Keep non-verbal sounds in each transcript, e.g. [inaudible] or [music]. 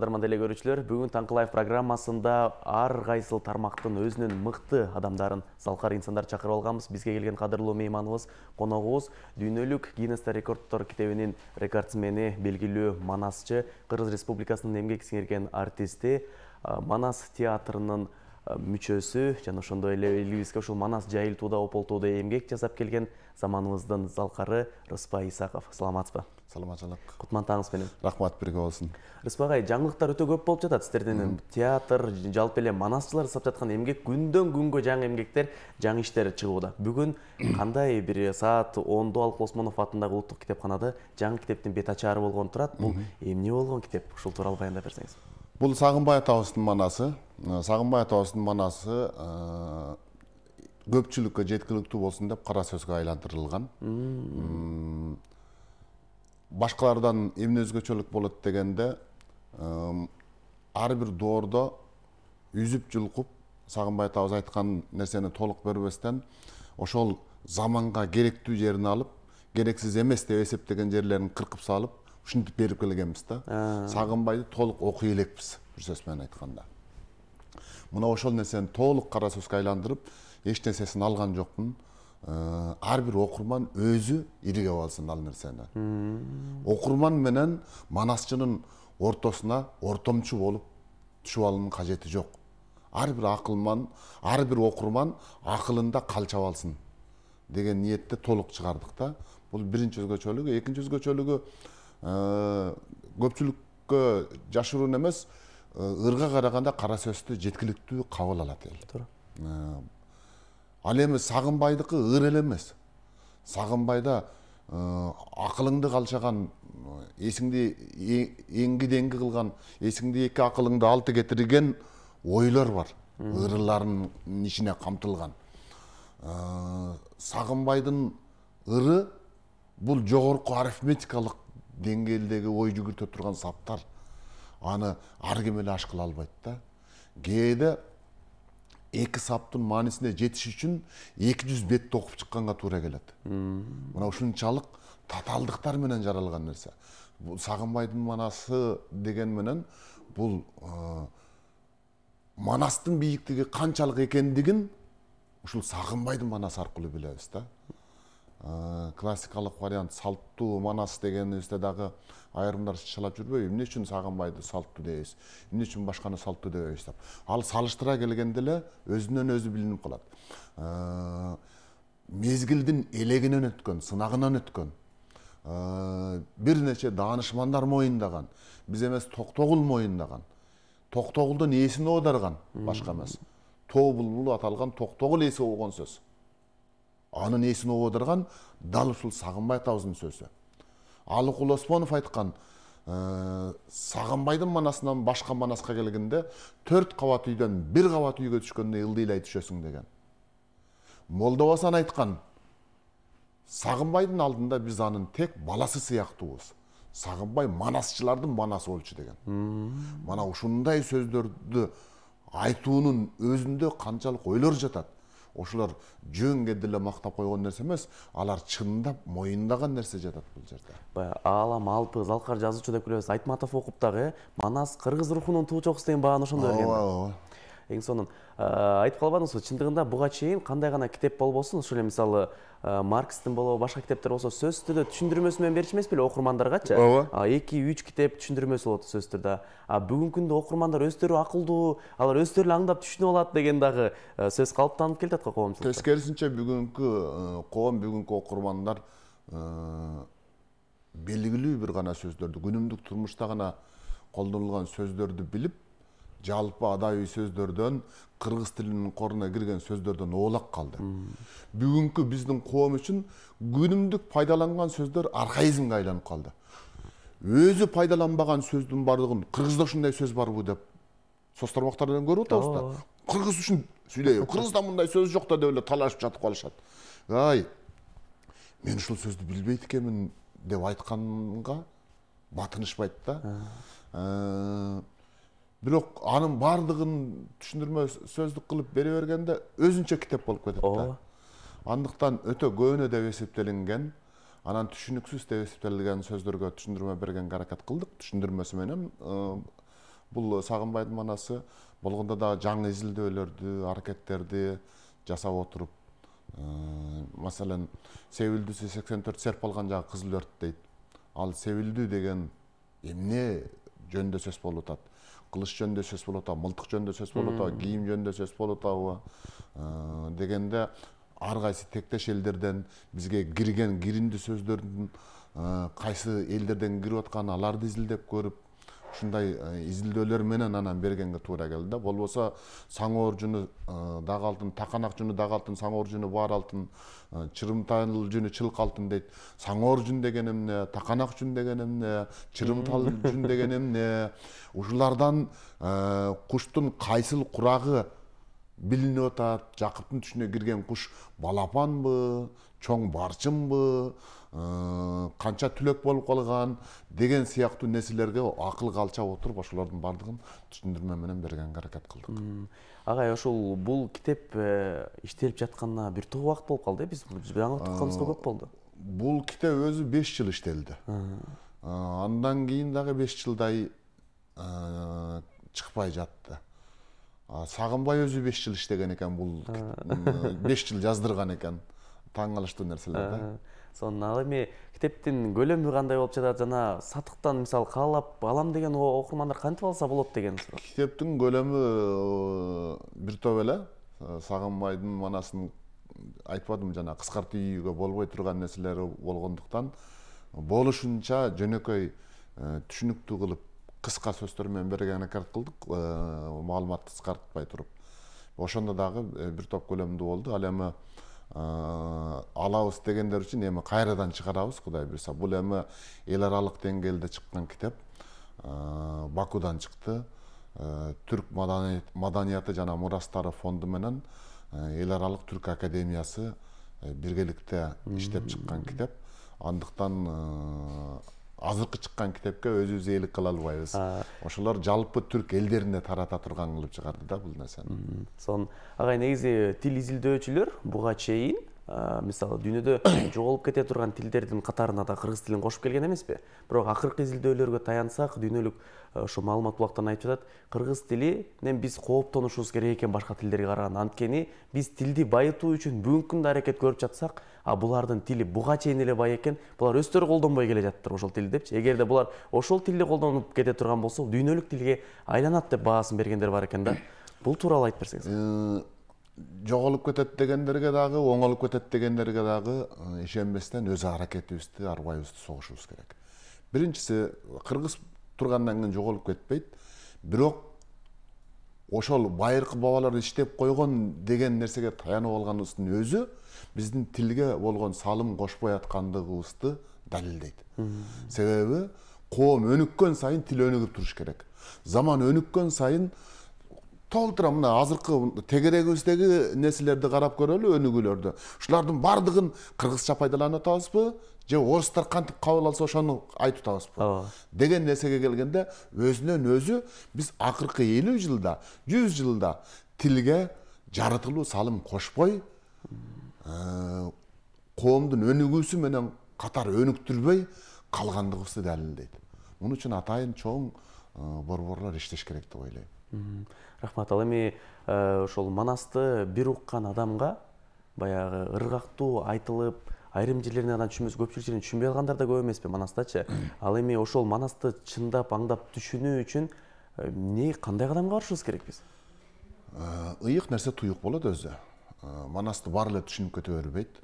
қадырман деле бүгін таңкы лайф программасында ар ғайсыл тармақтың өзінің мықты адамдарын салқар инсандар чакырып алганбыз Бізге келген кадырлуу мейманыбыз коногубуз дүйнөлүк гиннестер рекордтор китебинин рекордсмені белгилүү манасчы кыргыз Республикасының эмгек сиңирген артисті манас театрының мүчөсү жана ошондой эле элибизге ушул манас жайылтууда ополтууда эмгек жасап келген заманыбыздын залкары рыспай исаков саламатсызбы кутман құтман менен рахмат бирге болсун рысбек агай жаңылыктар өтө көп болуп жатат сиздердин театр жалпы эле манасчылар жасап жаткан эмгек күндөн күнгө жаңы эмгектер жаңы иштер чыгууда бүгүн кандай бир саат ондо алып осмонов атындагы улуттук китепканада жаңы китептин бет ачары болгону турат бул эмне болгон китеп ушул тууралуу баяндап берсеңиз бул сагынбай атабыздын манасы сагынбай атабыздын манасы көпчүлүккө жеткиликтүү болсун деп кара сөзгө айландырылган башкалардан эмне өзгөчөлүк болот дегенде ар бир доордо үзүп жылкуп сагынбай атабыз айткан нерсени толук бербестен ошол заманга керектүү жерин алып керексиз эмес деп эсептеген жерлерин кыркып салып ушинтип берип келгенбиз да сагынбайды толук окуй элекпиз бир сөз менен айтканда мына ошол нерсени толук кара сөзгө айландырып эч нерсесин алган жокмун бир окурман өзү үйреніп алсын ал нерсени оқырман менен манасчынын ортосуна ортомчу болып түшүп алуунун кажети жок ар бир акылман ар бир окурман акылында калчап алсын деген ниетте толук чыгардык да бул биринчи өзгөчөлүгү экинчи өзгөчөлүгү көпчүлүккө жашыруун эмес ырга караганда кара сөздү жеткиликтүү кабыл алат эл туура ал эми сагынбайдыкы ыр эле эмес сагынбайда э, акылыңды калчаган эсиңди эңги деңги кылган эсиңди эки акылыңды алты кетирген ойлар бар ырыларынын ичине қамтылған. Э, сагынбайдын ыры бұл жогорку арифметикалык деңгээлдеги ой жүгүртө турган саптар аны ар ким эле кыла албайт екі саптың жетиш жетіш үшін 200 бетті оқып шыққанға туура келеді мына ушунчалык таталдықтар менен жаралған нерсе. бұл сағынбайдың манасы деген менен бұл манастын манастың канчалык экендигин ушул сагынбайдын манасы арқылы билебиз да ә, э, классикалық вариант салтту манас деген өзде дагы айрымдар чылап жүрбөйбү эмне үчүн сагынбайды салттуу дейбиз эмне үчүн башканы салттуу дебейбиз деп ал салыштыра келгенде эле өзүнөн өзү билинип калат ә, мезгилдин элегинен өткөн сынагынан өткөн ә, бир нече даанышмандар моюндаган биз эмес токтогул моюндаган токтогулдун ээсин оодарган башка эмес тобулбул аталган токтогул ээси болгон сөз анын несін ұғып отырған дал ушул сөзі ал ұқыл айтқан «Ә, манасынан башқа манасқа келгенде төрт қабат үйден бір қабат үйге түшкенде ылдыйлай түшесің деген Молдовасан айткан айтқан алдында біз аның тек баласы сыяктуубуз Сағымбай манасшылардың манасы болчу деген мына ушундай сөздөрдү айтуунун өзүндө канчалык ойлор жатат ошолор жөнгө деле мактап койгон нерсе эмес алар чындап моюндаган нерсе жатат бул жерде баягы аалам алпы алкар жазуучу деп келебиз айтматов окуп дагы э манас кыргыз рухунун туу чокусу деген бааны ошондо берген ооба ооба эң сонун Э, айтып қалып жатырсыз шындығында бұға шейін қандай ғана кітап болып болсын ошол эле мисалы э, маркстың болобу башка китептер болсо сөзсүз түрдө түшүндүрмөсү менен берчү эмес беле окурмандаргачы ооба эки үч китеп түшүндүрмөсү болот сөзсүз түрдө а бүгүнкү күндө окурмандар өздөрү акылдуу алар өздөрү эле аңдап түшүнүп алат деген дагы э, сөз калыптанып жатат го коомчулукта тескерисинче бүгүнкү коом бүгүнкү окурмандар белгилүү бир гана сөздөрдү күнүмдүк турмушта гана колдонулган сөздөрдү билип жалпы адай сөздөрдөн кыргыз тилинин коруна кирген сөздөрдөн оолак калды бүгүнкү биздин коом үчүн күнүмдүк пайдаланган сөздөр архаизмге айланып калды өзү пайдаланбаган сөздүн баардыгын кыргызда ушундай сөз барбы деп соц тармактардан көрүп атабыз да кыргыз үчүн сүйлөйбү кыргызда мындай сөз жок да деп эле талашып жатып калышат ай мен ушул сөздү билбейт экенмин деп айтканга батынышпайт да ә. Ә, бирок анын баардыгын түшүндүрмө сөздүк кылып бере бергенде өзүнчө китеп болуп кетет да андыктан өтө көөнө деп эсептелинген анан түшүнүксүз деп эсептелген сөздөргө түшүндүрмө бергенге аракет кылдык түшүндүрмөсү менен бул сагынбайдын манасы болгондо дагы жаңы изилдөөлөрдү аракеттерди жасап отуруп маселен севилдүүсү сексен төрт серп алган жагы кызыл өрт дейт ал севилдүү деген эмне жөнүндө сөз болуп атат кылыч жөнүндө сөз болуп атабы мылтык жөнүндө сөз болуп атабы кийим жөнүндө сөз болуп атабы ә, дегенде ар кайсы тектеш элдерден бизге кирген киримдүү сөздөрдүн кайсы ә, элдерден кирип атканын аларды изилдеп көрүп ушундай э, изилдөөлөр менен анан бергенге туура келди да болбосо саңоор жүнү э, дагы алтын таканак жүнү дагы алтын саңоор жүнү баар алтын э, чырымтал жүнү чылк алтын дейт саңоор жүн деген эмне таканак жүн деген эмне чырымтал жүн деген эмне ушулардан куштун кайсыл курагы билинип атат жакыптын түшүнө кирген куш балапанбы чоң барчынбы Э, қанша түлек болып қалған деген сияқты нәрселерге ақыл калчап отырып ошолордун баардыгын түшүндүрмө менен бергенге аракет кылдык агай ошол бул китеп э, иштелип жатканына бир топ убакыт болуп калды э биз жаңы көп болду бул китеп өзү беш жыл иштелди э, андан кийин дагы беш жылдай чыкпай жатты сагынбай өзү беш жыл иштеген экен бул беш жыл жаздырган экен таң калыштуу нерселер да сонун ал эми китептин көлөмү кандай болуп жатат жана сатыктан мисалы каалап алам деген окурмандар кантип алса болот деген суроо китептин көлөмү э, бир топ эле э, сагынбайдын манасын айтпадымбы жана ийүүгө болбой турган нерселери болгондуктан болушунча жөнөкөй э, түшүнүктүү кылып кыска сөздөр менен берген аракет кылдык маалыматты кыскартпай туруп ошондо дагы бир топ көлөмдүү болду ал эми Э, алабыз дегендер үшін эми кайрадан чыгарабыз кудай буюрса бул эми эл аралык деңгээлде чыккан китеп э, бакудан чыкты э, түрк маданияты жана мурастары фонду менен эл аралык түрк академиясы биргеликте иштеп чыккан китеп андыктан азыркы чыккан китепке өзүбүз ээлик кыла албайбыз ошолор жалпы түрк элдерине тарата турган кылып чыгарды да бул нерсени сонун агай негизи тил изилдөөчүлөр буга чейин мисалы дүйнөдө [coughs] жоголуп кете турган тилдердин катарына да кыргыз тилин кошуп келген эмеспи бирок акыркы изилдөөлөргө таянсак дүйнөлүк э, ошо маалымат булактан айтып жатат кыргыз тилинен биз кооптонушубуз керек экен башка тилдерге караганда анткени биз тилди байытуу үчүн бүгүнкү күндө аракет көрүп жатсак а булардын тили буга чейин эле бай экен булар өздөрү колдонбой келе жатыптыр ошол тилди депчи эгерде булар ошол тилди колдонуп кете турган болсо дүйнөлүк тилге айланат деп баасын бергендер бар экен да [coughs] бул тууралуу айтып берсеңиз э, жоголуп кетет дегендерге дагы оңолуп кетет дегендерге дагы ишенбестен өз аракетибизди арбайбызды согушубуз керек биринчиси кыргыз тургандан кийин жоголуп кетпейт бирок ошол байыркы бабалар иштеп койгон деген нерсеге таянып алганыбыздын өзү биздин тилге болгон салым кошпой аткандыгыбызды далилдейт себеби коом өнүккөн сайын тил өнүгүп туруш керек заман өнүккөн сайын толтыра мына азыркы тегерегибиздеги нерселерди карап көрөлү өнүгүүлөрдү ушулардын баардыгын кыргызча пайдаланып атабызбы же орустар кантип кабыл алса ошону айтып атабызбы ооба деген нерсеге келгенде өзүнөн өзү биз акыркы элүү жылда жүз жылда тилге жаратылуу салым кошпой э, коомдун өнүгүүсү менен катар өнүктүрбөй калгандыгыбызды далилдейт мун үчүн атайын чоң э, борборлор иштеш керек деп ойлойм рахмат ал эми э, ошол манасты бир уккан адамга баягы ыргактуу айтылып айрым жерлерине анан түшүнбөс көпчүлүк жерине түшүнбөй алгандар да көп эмеспи манастачы ал эми ошол манасты чындап аңдап түшүнүү үчүн э, эмне кандай кадамга барышыбыз керек биз э, ыйык нерсе туюк болот өзү манасты баары эле түшүнүп кете бербейт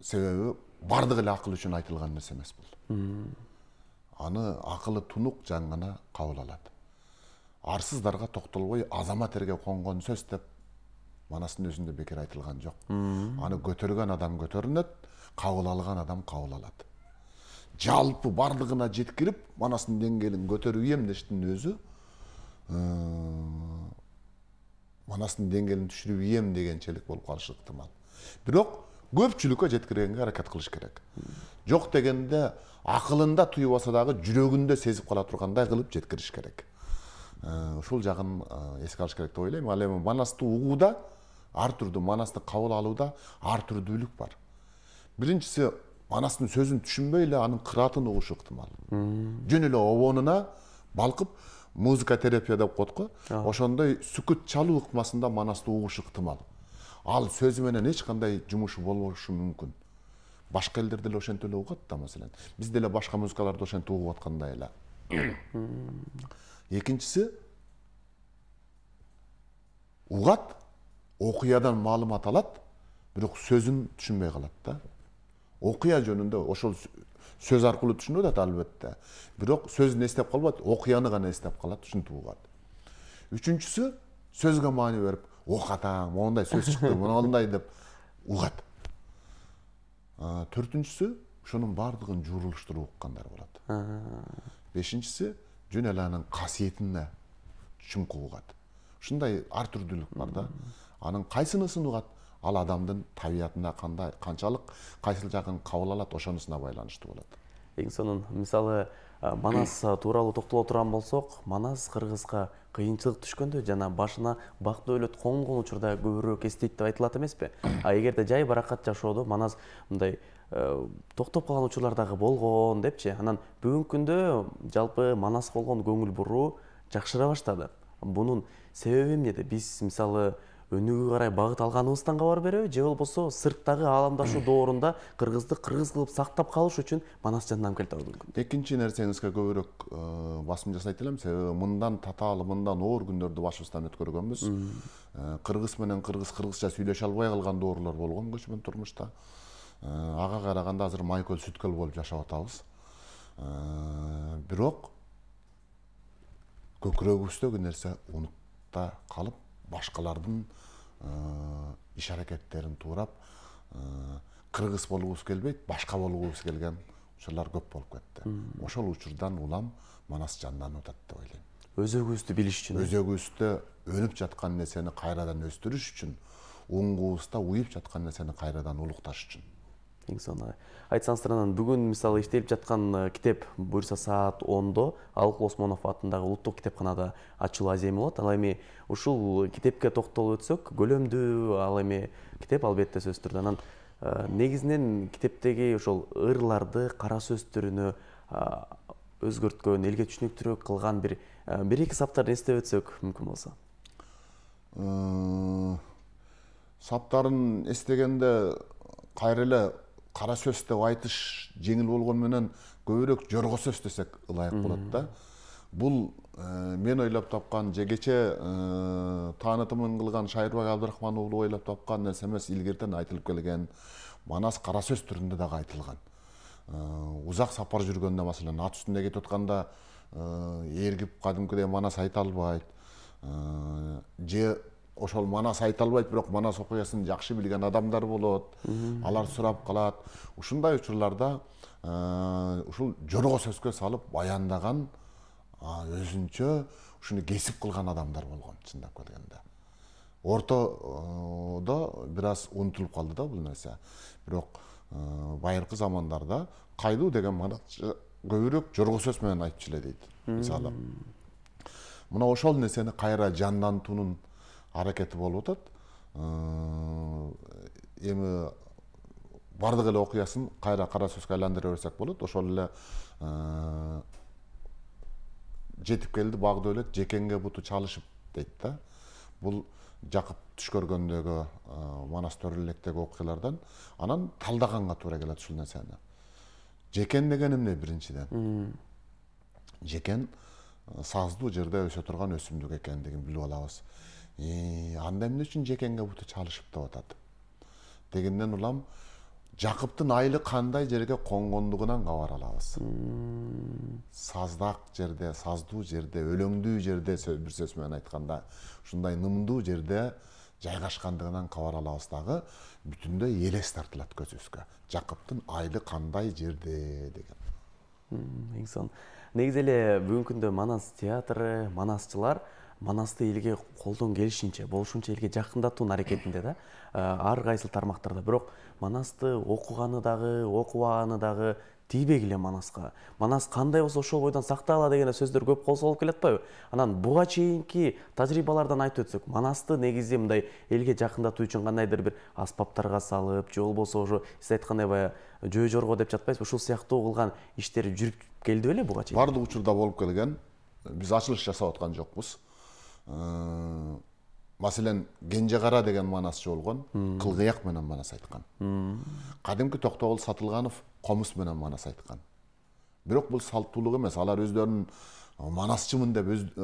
себеби баардыгы эле акыл үчүн айтылган нерсе эмес бул аны акылы тунук жан гана кабыл алат арсыздарға тоқталбай азамат ерге қонған сөз деп манастың өзінде бекер айтылған жоқ аны көтерген адам көтерінеді қабыл алған адам қабыл алады жалпы барлығына жеткіріп манастың деңгейін көтеру емдештің өзі Манасын э, манастың деңгейін түшіру ем дегеншелік болып қалышы ықтимал бирок көпчүлүккө жеткиргенге аракет кылыш керек жок дегенде акылында туюп алса дагы жүрөгүндө сезип кала тургандай кылып жеткириш керек ушул э, жагын э, эске алыш керек деп ойлойм ал эми манасты угууда ар түрдүү манасты кабыл алууда ар түрдүүлүк бар биринчиси манастын сөзүн түшүнбөй эле анын кыраатын угушу ыктымал жөн эле обонуна балкып музыка терапия деп коет го ошондой сүкүт чалуу ыкмасында манасты угушу ыктымал ал сөзү менен эч кандай жумушу болбошу мүмкүн башка элдер деле ошентип эле угат да маселен биз деле башка музыкаларды ошентип угуп аткандай эле екіншісі ұғат оқиядан маалымат алады бірақ сөзін түшінбей қалады да оқия жөнінде ошол сөз арқылы түшүнүп атат албетте бирок сөзүн эстеп калбайт окуяны гана эстеп калат ушинтип угат үчүнчүсү сөзгө маани берип окатаң моундай сөз чыкты моундай деп угат төртүнчүсү ушунун баардыгын журулуштуруп уккандар болот бешинчиси жөнеләнең қасиетіне чүмкү угат ушундай ар түрдүүлүк бар да анын кайсынысын угат ал адамдың табиятына кандай канчалык кайсыл жагын кабыл алат ошонусуна байланыштуу болот эң сонун мисалы манас туралы токтоло турган болсок манас қырғызға қиыншылық түшкөндө жана башына бак дөөлөт конгон учурда көбүрөөк эстейт деп айтылат эмеспи а эгерде жай баракат жашоодо манас мындай Э, токтоп калган учурлар дагы болгон депчи анан бүгүнкү күндө жалпы манаска болгон көңүл буруу жакшыра баштады мунун себеби эмнеде биз мисалы өнүгүү карай багыт алганыбыздан кабар береби же болбосо сырттагы ааламдашуу доорунда кыргызды кыргыз кылып сактап калыш үчүн манас жанданып келатабы бүгү экинчи нерсеңизге көбүрөөк э, басым жасайт элем себеби мындан татаал мындан оор күндөрдү башыбыздан өткөргөнбүз э, кыргыз менен кыргыз кыргызча сүйлөшө албай калган доорлор болгон көчмөн турмушта Э, ага қарағанда азыр майкөл сүткөл болып болуп жашап атабыз э, бирок көкүрөгүбүздөгү нерсе унутта калып башкалардын э, иш аракеттерин туурап кыргыз болгубуз келбейт башка болгубуз келген учурлар көп болуп кетти ошол учурдан улам манас жанданып атат деп ойлойм өзөгүбүздү билиш үчүн өзөгүбүздө өнүп жаткан нерсени кайрадан өстүрүш үчүн уңгубузда уюп жаткан нерсени кайрадан улукташ үчүн ең соңы айтсаңыз астырынан бүгін мысалы иштелип жатқан э, китеп буюрса саат ондо алып осмонов атындагы улуттук китепканада ачылуу аземи болот ал эми ушул китепке токтолуп өтсөк көлөмдүү ал эми китеп албетте сөзсүз түрдө анан э, негизинен китептеги ошол ырларды кара сөз түрүнө э, өзгөрткөн элге түшүнүктүүрөөк кылган бир бир эки саптарын эстеп өтсөк мүмкүн болсо саптарын эстегенде кайра эле қара деп айтыш жеңіл болғанменен көбірек жорго сөз десек ылайық болады да бұл э, мен ойлап тапқан же кече ә, э, таанытымын кылган шайырбек абдрахман уулу ойлап тапқан, нерсе эмес илгертен айтылып келген манас кара сөз түрүндө дагы айтылган узак э, сапар жүргөндө маселен ат үстүндө кетип атканда қадым кадимкидей манас айта албайт же ошол манас айта албайт бирок манас окуясын жакшы билген адамдар болот алар сурап калат ушундай учурларда ушул жорго сөзгө салып баяндаган өзүнчө ушуну кесип кылган адамдар болгон чындап келгенде ортодо бир аз унутулуп калды да бул нерсе бирок байыркы замандарда кайдуу деген манасчы көбүрөөк жорго сөз менен айтчу эле дейт мисалы мына ошол нерсени кайра жандантуунун аракети болуп атат эми баардык эле окуясын кайра кара сөзгө айландыра берсек болот ошол эле жетип келди бак дөөлөт жекенге буту чалышып дейт да бул жакып түш көргөндөгү манас төрөлектеги окуялардан анан талдаганга туура келет ушул нерсени жекен деген эмне биринчиден жекен саздуу жерде өсө турган өсүмдүк экендигин билип алабыз анда эмне үчүн жекеңге буту чалышып деп атат дегенден улам жакыптын айылы кандай жерге конгондугунан кабар алабыз саздак жерде саздуу жерде өлөңдүү жерде бир сөз менен айтканда ушундай нымдуу жерде жайгашкандыгынан кабар алабыз дагы бүтүндөй элес тартылат көзүбүзгө жакыптын айылы кандай жерде деген эң сонун негизи эле бүгүнкү күндө манас театры манасчылар манасты елге қолдан келишинче болушунча элге жакындатуунун аракетинде да ә, ар кайсыл тармактарда бирок манасты окуганы дагы окубаганы дагы тийбей келе манаска манас кандай болсо ошол бойдон сактагыла деген сөздөр көп козголуп келе атпайбы анан буга чейинки тажрыйбалардан айтып өтсөк манасты негизи мындай элге жакындатуу үчүн кандайдыр бир аспаптарга салып же болбосо ошо сиз айткандай баягы жөө жорго деп жатпайсызбы ушул сыяктуу кылган иштер жүрүп келди беле буга чейин баардык учурда болуп келген биз ачылыш жасап аткан жокпуз Э, мәселен кенже қара деген манасы болған қылғияқ менен манас айтқан кадимки токтогул сатылганов комус менен манас айткан бирок бул салттуулук эмес алар өздөрүн манасчымын деп өз э,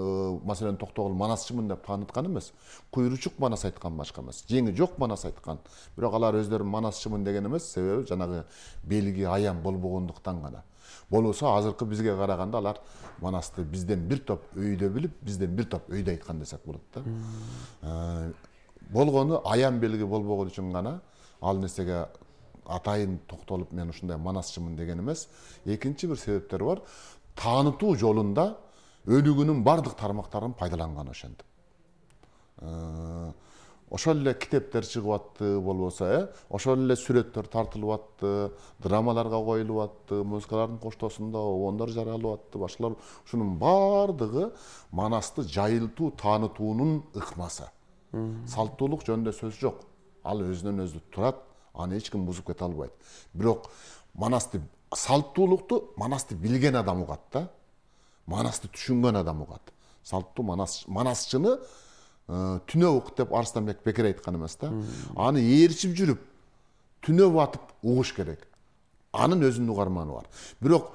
маселен токтогул манасчымын деп тааныткан эмес куйручук манас айткан башка эмес жеңи жок манас айткан бирок алар өздөрүн манасчымын деген эмес себеби жанагы белги аян болбогондуктан гана болбосо азыркы бізге караганда алар манасты бизден бир топ өйдө билип бизден бир топ өйдө айткан десек болот да э, болгону аян белги болбогон үчүн гана ал нерсеге атайын токтолуп мен ушундай манасчымын деген эмес экинчи бир себептер бар таанытуу жолунда өнүгүүнүн баардык тармактарын пайдаланган ошентип э, ошол эле китептер чыгып атты болбосо э ошол эле сүрөттөр тартылып атты драмаларга коюлуп атты музыкалардын коштоосунда обондор жаралып атты башкалар ушунун баардыгы манасты жайылтуу таанытуунун ыкмасы салттуулук жөнүндө сөз жок ал өзүнөн өзү турат аны эч ким бузуп кете албайт бирок манасты салттуулукту манасты билген адам угат да манасты түшүнгөн адам угат салттуу манас манасчыны Э, түнө ук деп арстанбек бекер айткан эмес да аны ээрчип жүрүп түнөп атып угуш керек анын өзүнүн угарманы бар бирок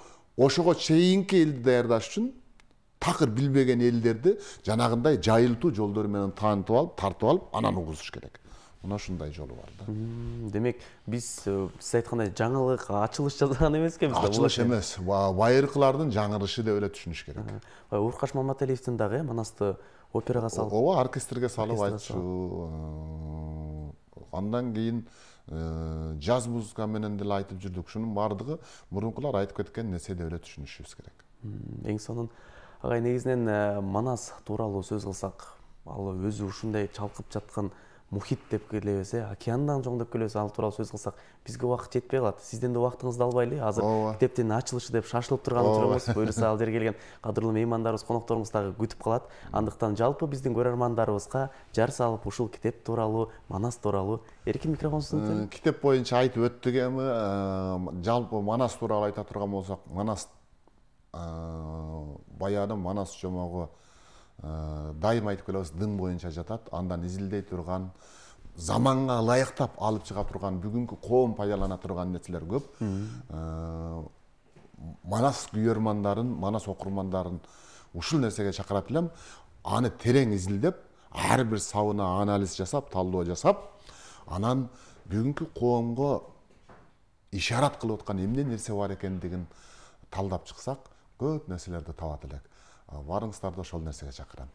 ошого чейинки элди даярдаш үчүн такыр билбеген элдерди жанагындай жайылтуу жолдору менен таанытып алып тартып алып анан угузуш керек мына ушундай жолу бар да демек биз сиз айткандай жаңылык ачылыш жасаган эмескенбиз да ачылыш эмес байыркылардын жаңырышы деп эле түшүнүш керек уркаш маматалиевдин дагы э манасты операга салып ооба оркестрге салып айтчу э, андан кийин э, жаз музыка менен деле айтып жүрдүк ушунун баардыгы мурункулар айтып кеткен нерсе деп эле түшүнүшүбүз керек эң сонун агай негизинен э, манас тууралуу сөз кылсак ал өзү ушундай чалкып жаткан мухит деп келебиз э океандан чоң деп келебиз ал тууралуу сөз кылсак бизге убакыт жетпей калат сизден да убактыңызды албайлы э, азыр ооба китептин ачылышы деп шашылып турган учурубуз буюрса ал жерге келген кадырлуу меймандарыбыз конокторубуз дагы күтүп калат андыктан жалпы биздин көрөрмандарыбызга жар салып ушул китеп тууралуу манас тууралуу эркин микрофон э, китеп боюнча айтып өттүк эми э, жалпы манас тууралуу айта турган болсок манас баягыда манас жомогу Э, дайым айтып келебиз дын боюнча жатат андан изилдей турган заманга ылайыктап алып чыга турган бүгүнкү коом пайдалана турган нерселер көп э, манас күйөрмандарын манас окурмандарын ушул нерсеге чакырат элем аны терең изилдеп ар бир сабына анализ жасап талдоо жасап анан бүгүнкү коомго ишарат кылып аткан эмне нерсе бар экендигин талдап чыксак көп нерселерди табат элек барыңыздарды ошол нерсеге чакырам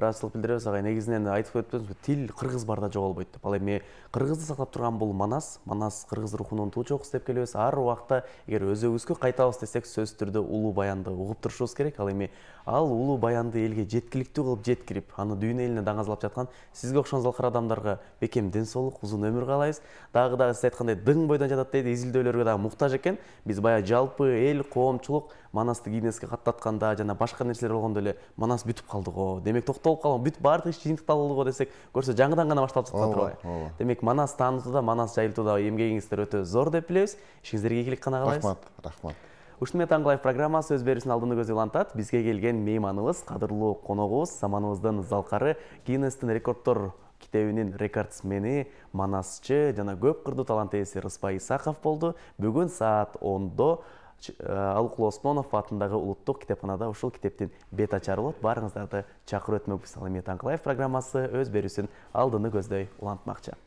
ыраазычылык билдиребиз агай негизинен айтып өтпөсүңбү тил кыргыз барда жоголбойт деп ал эми кыргызды сактап турган бул манас манас кыргыз рухунун чокусу деп келебиз ар убакта эгер өзүбүзгө кайтабыз десек сөзсүз түрдө улуу баянды угуп турушубуз керек ал эми ал улуу баянды элге жеткиликтүү кылып жеткирип аны дүйнө элине даңазалап жаткан сизге окшогон залкар адамдарга бекем ден соолук узун өмүр каалайбыз дагы дагы сиз айткандай дың бойдон жатат дейт изилдөөлөргө дагы муктаж экен биз баягы жалпы эл коомчулук манасты гиннеске каттатканда жана башка нерселер болгондо эле манас бүтүп калды го демек токтолуп калган бүт баардык иш жыйынтыкталды го десек көрсө жаңыдан гана башталып жатка урбайбы ооба демек манас таанытууда манас жайылтууда эмгегиңиздер өтө зор деп билебиз ишиңиздерге ийгилик кана каалайбыз рахмат рахмат ушуну менен таң лайф программасы өз алдыны көздөй улантат бизге келген мейманыбыз кадырлуу коногубуз заманыбыздын залкары гиннестин рекорддор китебинин рекордсмени манасчы жана көп кырдуу талант ээси рыспай исаков болду бүгүн саат ондо Э, алыкул осмонов атындагы улуттук китепканада ушул китептин бет ачарылып болот баарыңыздарды чакырып өтмөкпүз ал эми программасы өз берүүсүн алдыны көздөй улантмакчы